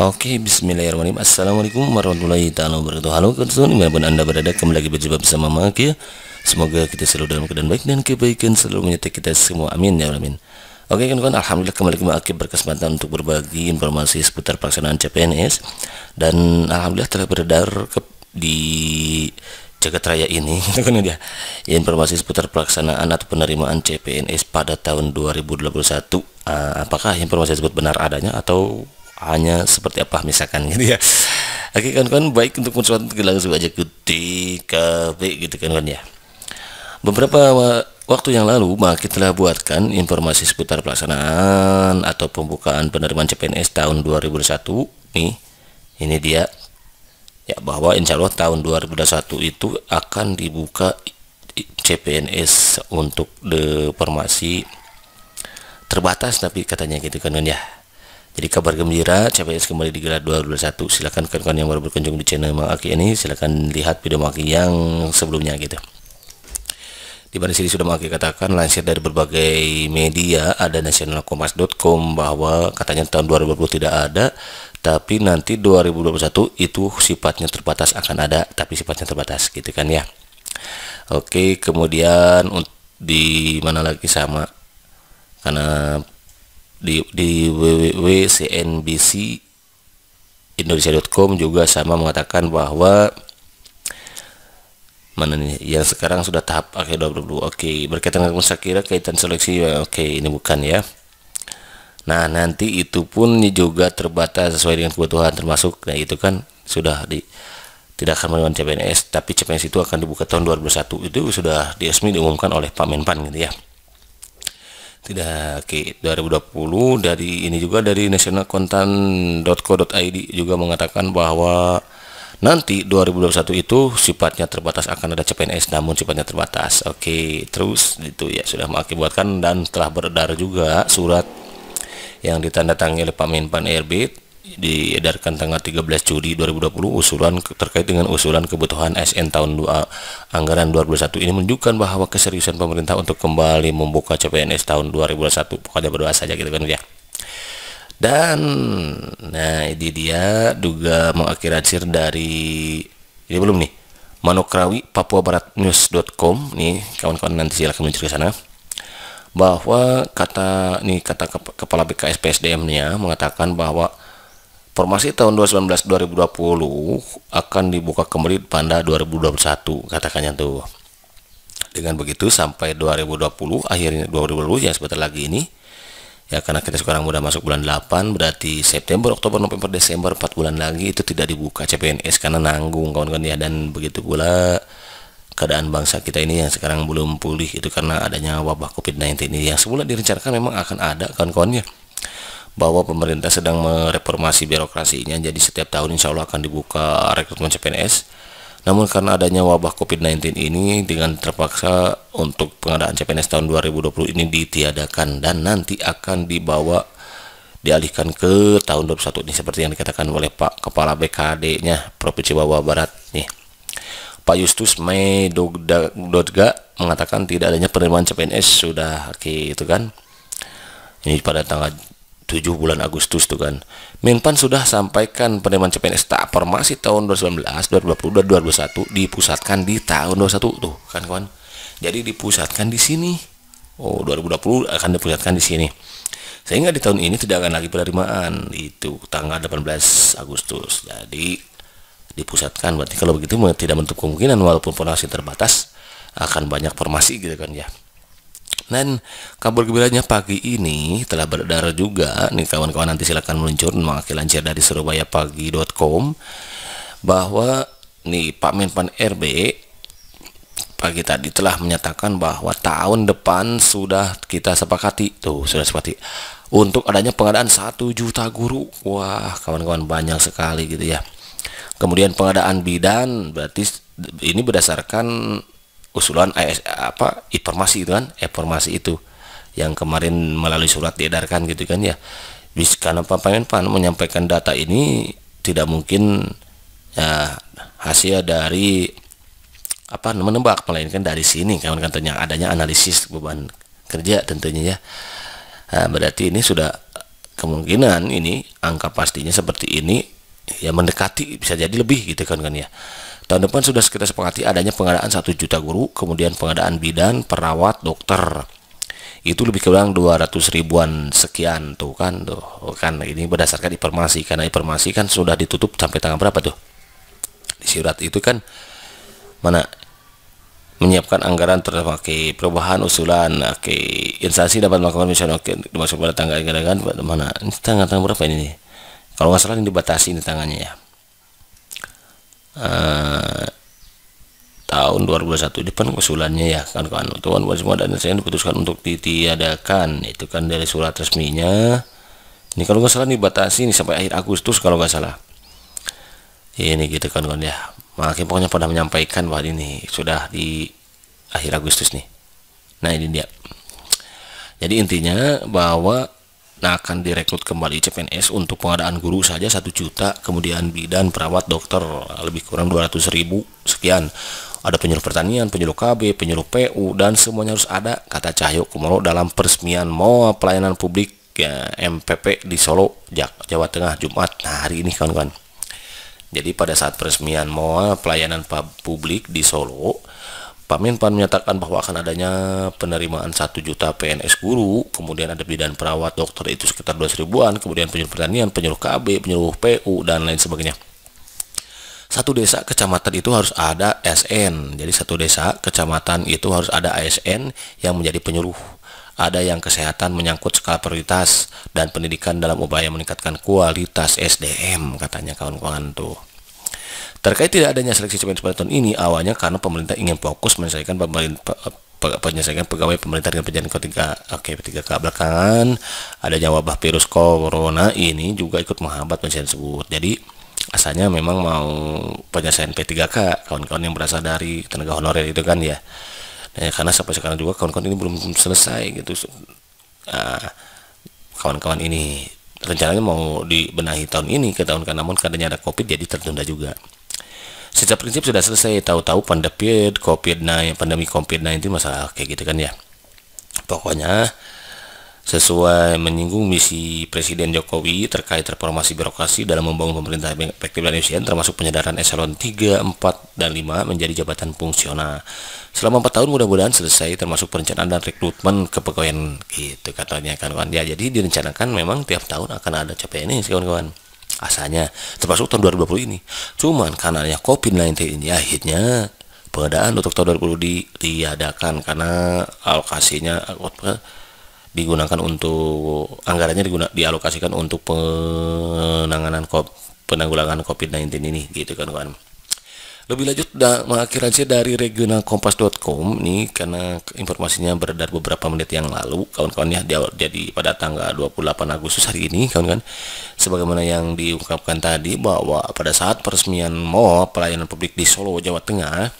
Oke okay, bismillahirrahmanirrahim Assalamualaikum warahmatullahi taala wabarakatuh Halo teman dimanapun anda berada kembali lagi berjumpa bersama Maki Semoga kita selalu dalam keadaan baik dan kebaikan selalu menyertai kita semua Amin ya Amin Oke okay, kawan-kawan Alhamdulillah kembali lagi Maki berkesempatan untuk berbagi informasi seputar pelaksanaan CPNS Dan Alhamdulillah telah beredar ke, di jagat raya ini kan dia ya. ya, informasi seputar pelaksanaan atau penerimaan CPNS pada tahun 2021 uh, ah, apakah informasi tersebut benar adanya atau hanya seperti apa misalkan gitu ya oke kawan-kawan baik untuk konsulat langsung aja ke DKB gitu kawan-kawan ya beberapa waktu yang lalu maka kita telah buatkan informasi seputar pelaksanaan atau pembukaan penerimaan CPNS tahun 2001 nih ini dia ya bahwa insya Allah tahun 2021 itu akan dibuka CPNS untuk deformasi terbatas tapi katanya gitu kan ya jadi kabar gembira CPNS kembali digelar 2021. Silakan kawan-kawan yang baru berkunjung di channel Mang Aki ini silakan lihat video Mang Aki yang sebelumnya gitu. Di mana sini sudah Mang katakan lansir dari berbagai media ada nasionalkomas.com bahwa katanya tahun 2020 tidak ada tapi nanti 2021 itu sifatnya terbatas akan ada tapi sifatnya terbatas gitu kan ya. Oke, kemudian di mana lagi sama karena di, di www.cnbcindonesia.com indonesia.com juga sama mengatakan bahwa mana nih yang sekarang sudah tahap akhir 2020 oke berkaitan dengan kira kaitan seleksi ya, oke ini bukan ya nah nanti itu pun juga terbatas sesuai dengan kebutuhan termasuk nah itu kan sudah di tidak akan melawan CPNS tapi CPNS itu akan dibuka tahun 2021 itu sudah diresmi diumumkan oleh Pak Menpan gitu ya tidak ke 2020 dari ini juga dari nasionalkontan.co.id juga mengatakan bahwa nanti 2021 itu sifatnya terbatas akan ada CPNS namun sifatnya terbatas oke terus itu ya sudah mengakibatkan dan telah beredar juga surat yang ditandatangani oleh Pak Menpan RB diedarkan tanggal 13 Juli 2020 usulan terkait dengan usulan kebutuhan sn tahun 2 anggaran 2021 ini menunjukkan bahwa keseriusan pemerintah untuk kembali membuka CPNS tahun 2021 pokoknya berdoa saja gitu kan ya dan nah ini dia juga akhir dari ini belum nih manokrawi papua barat news.com nih kawan-kawan nanti silahkan mencari ke sana bahwa kata nih kata kepala BKS PSDM nya mengatakan bahwa Formasi tahun 2019-2020 akan dibuka kembali pada 2021 katakannya tuh. Dengan begitu sampai 2020 akhirnya 2020 ya sebentar lagi ini ya karena kita sekarang udah masuk bulan 8 berarti September, Oktober, November, Desember 4 bulan lagi itu tidak dibuka CPNS karena nanggung kawan-kawan ya dan begitu pula keadaan bangsa kita ini yang sekarang belum pulih itu karena adanya wabah COVID-19 ini yang semula direncanakan memang akan ada kawan-kawannya bahwa pemerintah sedang mereformasi birokrasinya jadi setiap tahun insya Allah akan dibuka rekrutmen CPNS namun karena adanya wabah COVID-19 ini dengan terpaksa untuk pengadaan CPNS tahun 2020 ini ditiadakan dan nanti akan dibawa dialihkan ke tahun 2021 ini seperti yang dikatakan oleh Pak Kepala BKD-nya Provinsi Bawah Barat nih Pak Justus Mei mengatakan tidak adanya penerimaan CPNS sudah gitu kan ini pada tanggal 7 bulan Agustus tuh kan. Menpan sudah sampaikan penerimaan CPNS tak formasi tahun 2019, 2020, 2021 dipusatkan di tahun 21 tuh kan kawan. Jadi dipusatkan di sini. Oh, 2020 akan dipusatkan di sini. Sehingga di tahun ini tidak akan lagi penerimaan itu tanggal 18 Agustus. Jadi dipusatkan berarti kalau begitu tidak menutup kemungkinan walaupun formasi terbatas akan banyak formasi gitu kan ya. Dan kabar gembiranya pagi ini telah beredar juga nih kawan-kawan nanti silakan meluncur mengakhiri lancar dari surabayapagi.com bahwa nih Pak Menpan RB pagi tadi telah menyatakan bahwa tahun depan sudah kita sepakati tuh sudah sepakati untuk adanya pengadaan satu juta guru wah kawan-kawan banyak sekali gitu ya kemudian pengadaan bidan berarti ini berdasarkan usulan AS, eh, eh, apa informasi itu kan informasi itu yang kemarin melalui surat diedarkan gitu kan ya bis karena Pak pan anu menyampaikan data ini tidak mungkin ya, hasil dari apa menembak melainkan dari sini kawan katanya adanya analisis beban kerja tentunya ya nah, berarti ini sudah kemungkinan ini angka pastinya seperti ini ya mendekati bisa jadi lebih gitu kan kan ya Tahun depan sudah sekitar sepakati adanya pengadaan satu juta guru, kemudian pengadaan bidan, perawat, dokter. Itu lebih kurang 200 ribuan sekian tuh kan tuh. Oh, kan ini berdasarkan informasi karena informasi kan sudah ditutup sampai tanggal berapa tuh? Di surat itu kan mana menyiapkan anggaran terpakai perubahan usulan oke okay. instansi dapat melakukan misalnya oke okay, dimasuk pada tanggal kadang mana ini tanggal tanggal berapa ini kalau nggak salah ini dibatasi ini tangannya ya Eh, tahun 2021 ini depan usulannya ya kan kan buat semua dan saya diputuskan untuk ditiadakan itu kan dari surat resminya ini kalau nggak salah dibatasi ini sampai akhir Agustus kalau nggak salah ini gitu kan kan ya makanya pokoknya pernah menyampaikan bahwa ini sudah di akhir Agustus nih nah ini dia jadi intinya bahwa Nah, akan direkrut kembali CPNS untuk pengadaan guru saja 1 juta, kemudian bidan, perawat, dokter lebih kurang 200 ribu sekian. Ada penyuluh pertanian, penyuluh KB, penyuluh PU, dan semuanya harus ada, kata Cahyo Kumoro dalam peresmian MOA Pelayanan Publik ya, MPP di Solo, Jawa Tengah, Jumat. Nah, hari ini kawan-kawan. Jadi pada saat peresmian MOA Pelayanan Publik di Solo, Pak Pan menyatakan bahwa akan adanya penerimaan 1 juta PNS guru, kemudian ada bidan perawat, dokter itu sekitar 2 ribuan, kemudian penyuluh pertanian, penyuluh KB, penyuluh PU, dan lain sebagainya. Satu desa kecamatan itu harus ada SN, jadi satu desa kecamatan itu harus ada ASN yang menjadi penyuluh. Ada yang kesehatan menyangkut skala prioritas dan pendidikan dalam upaya meningkatkan kualitas SDM, katanya kawan-kawan tuh. Terkait tidak adanya seleksi CPNS pada tahun ini, awalnya karena pemerintah ingin fokus menyelesaikan pemerintah penyelesaian pegawai pemerintah dengan penjagaan ketiga oke p tiga ke belakangan ada wabah virus corona ini juga ikut menghambat penyelesaian tersebut jadi asalnya memang mau penyelesaian P3K kawan-kawan yang berasal dari tenaga honorer itu kan ya nah, karena sampai sekarang juga kawan-kawan ini belum selesai gitu ah, kawan-kawan nah, ini rencananya mau dibenahi tahun ini ke tahun kan namun kadangnya ada covid jadi tertunda juga Secara prinsip sudah selesai, tahu-tahu pandemi COVID-19, pandemi COVID-19 masalah kayak gitu kan ya. Pokoknya sesuai menyinggung misi Presiden Jokowi terkait reformasi birokrasi dalam membangun pemerintah efektif dan efisien termasuk penyadaran eselon 3, 4, dan 5 menjadi jabatan fungsional. Selama 4 tahun mudah-mudahan selesai termasuk perencanaan dan rekrutmen kepegawaian gitu katanya kan kawan. Ya jadi direncanakan memang tiap tahun akan ada capaian ini kawan-kawan. Asalnya termasuk tahun 2020 ini. Cuman karena ya COVID-19 ini akhirnya pengadaan untuk tahun 2020 di, diadakan karena alokasinya digunakan untuk anggarannya diguna, dialokasikan untuk penanganan penanggulangan COVID-19 ini gitu kan kan. Lebih lanjut mengakhiri saya dari regionalkompas.com ini karena informasinya beredar beberapa menit yang lalu kawan-kawannya jadi pada tanggal 28 Agustus hari ini kawan-kawan sebagaimana yang diungkapkan tadi bahwa pada saat peresmian mall pelayanan publik di Solo Jawa Tengah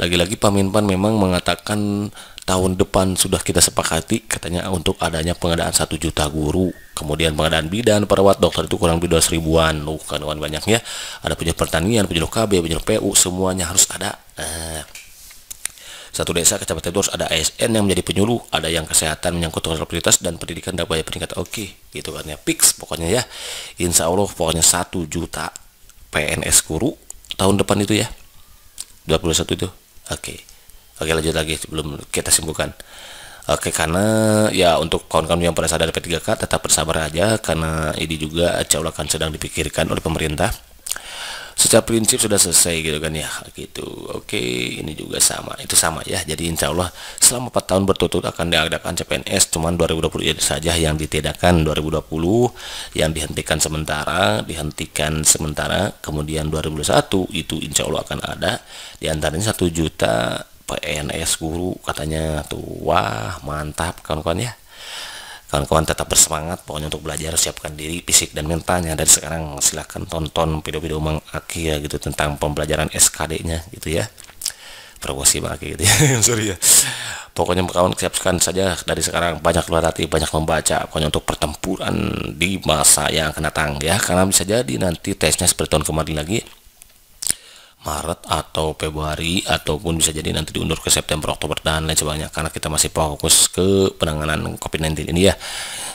lagi-lagi Minpan memang mengatakan tahun depan sudah kita sepakati katanya untuk adanya pengadaan satu juta guru kemudian pengadaan bidan perawat dokter itu kurang lebih dua ribuan loh kan, kan banyaknya ada punya pertanian punya KB punya PU semuanya harus ada eh, satu desa kecamatan itu harus ada ASN yang menjadi penyuluh ada yang kesehatan menyangkut prioritas dan pendidikan dapat peringkat oke gitu kan ya fix pokoknya ya insya Allah pokoknya satu juta PNS guru tahun depan itu ya 21 itu oke okay. Oke lanjut lagi sebelum kita simpulkan. Oke karena ya untuk kawan-kawan yang pada sadar P3K tetap bersabar aja karena ini juga akan sedang dipikirkan oleh pemerintah. Secara prinsip sudah selesai gitu kan ya gitu. Oke ini juga sama itu sama ya. Jadi insya Allah selama 4 tahun bertutur akan diadakan CPNS cuman 2020 saja yang ditiadakan 2020 yang dihentikan sementara dihentikan sementara kemudian 2021 itu insya Allah akan ada diantaranya satu juta PNS guru katanya tuh wah mantap kawan-kawan ya kawan-kawan tetap bersemangat pokoknya untuk belajar siapkan diri fisik dan mentalnya dari sekarang silahkan tonton video-video Mang Aki ya gitu tentang pembelajaran SKD-nya gitu ya promosi Mang Aki gitu ya sorry ya pokoknya kawan siapkan saja dari sekarang banyak hati banyak membaca pokoknya untuk pertempuran di masa yang akan datang ya karena bisa jadi nanti tesnya seperti tahun kemarin lagi Maret atau Februari ataupun bisa jadi nanti diundur ke September, Oktober dan lain sebagainya karena kita masih fokus ke penanganan COVID-19 ini ya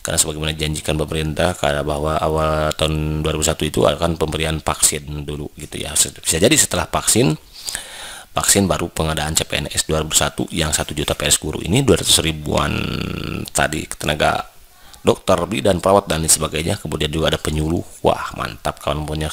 karena sebagaimana janjikan pemerintah karena bahwa awal tahun 2001 itu akan pemberian vaksin dulu gitu ya bisa jadi setelah vaksin vaksin baru pengadaan CPNS 2001 yang 1 juta PS guru ini 200 ribuan tadi tenaga dokter, bidan, perawat dan lain sebagainya kemudian juga ada penyuluh wah mantap kawan punya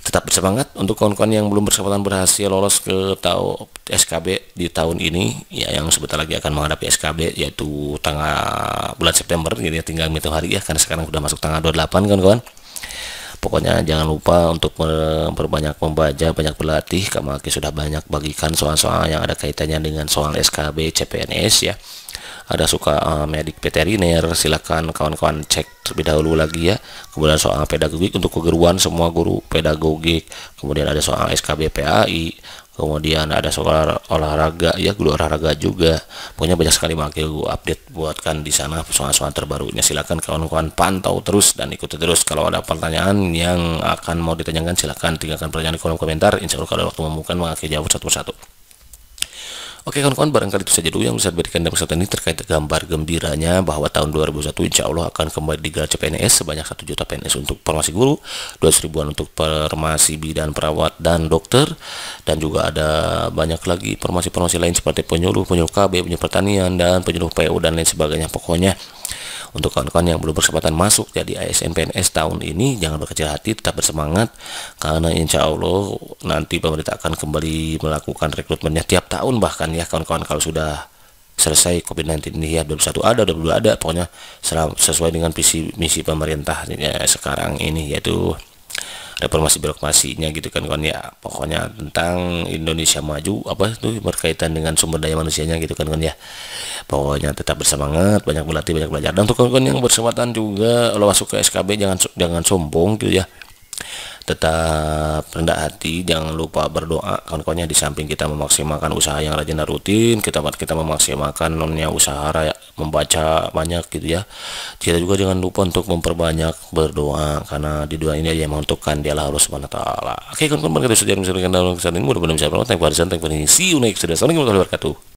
Tetap bersemangat untuk kawan-kawan yang belum berkesempatan berhasil lolos ke tahu SKB di tahun ini ya yang sebentar lagi akan menghadapi SKB yaitu tanggal bulan September jadi gitu ya, tinggal hitung hari ya karena sekarang sudah masuk tanggal 28 kawan-kawan pokoknya jangan lupa untuk memperbanyak membaca banyak berlatih kamu sudah banyak bagikan soal-soal yang ada kaitannya dengan soal SKB CPNS ya ada suka uh, medik veteriner silakan kawan-kawan cek terlebih dahulu lagi ya kemudian soal pedagogik untuk keguruan semua guru pedagogik kemudian ada soal SKBPAI kemudian ada soal olahraga ya guru olahraga juga punya banyak sekali makil update buatkan di sana soal-soal terbarunya silakan kawan-kawan pantau terus dan ikuti terus kalau ada pertanyaan yang akan mau ditanyakan silakan tinggalkan pertanyaan di kolom komentar insya Allah kalau waktu membuka mengakhiri jawab satu satu Oke kawan-kawan barangkali itu saja dulu yang bisa diberikan dalam kesempatan ini terkait gambar gembiranya bahwa tahun 2021 insya Allah akan kembali digelar CPNS sebanyak 1 juta PNS untuk formasi guru, 200 ribuan untuk formasi bidan perawat dan dokter dan juga ada banyak lagi formasi-formasi lain seperti penyuluh, penyuluh KB, penyuluh pertanian dan penyuluh PU dan lain sebagainya pokoknya untuk kawan-kawan yang belum berkesempatan masuk jadi ASN PNS tahun ini, jangan berkecil hati, tetap bersemangat karena insya Allah nanti pemerintah akan kembali melakukan rekrutmennya tiap tahun bahkan ya kawan-kawan kalau sudah selesai COVID-19 ini ya 2021 ada 22 ada pokoknya sesuai dengan visi misi pemerintah ya, sekarang ini yaitu reformasi birokrasinya gitu kan kan ya pokoknya tentang Indonesia maju apa itu berkaitan dengan sumber daya manusianya gitu kan kan ya pokoknya tetap bersemangat banyak berlatih banyak belajar dan untuk kawan-kawan yang berkesempatan juga kalau masuk ke SKB jangan jangan sombong gitu ya tetap rendah hati jangan lupa berdoa kawan-kawannya di samping kita memaksimalkan usaha yang rajin dan rutin kita buat kita memaksimalkan nonnya usaha raya, membaca banyak gitu ya kita juga jangan lupa untuk memperbanyak berdoa karena di dunia ini aja yang menentukan dialah harus mana ta'ala oke kawan-kawan kita sudah menyampaikan dalam kesan ini mudah-mudahan bisa bermanfaat thank you for see you next video assalamualaikum warahmatullahi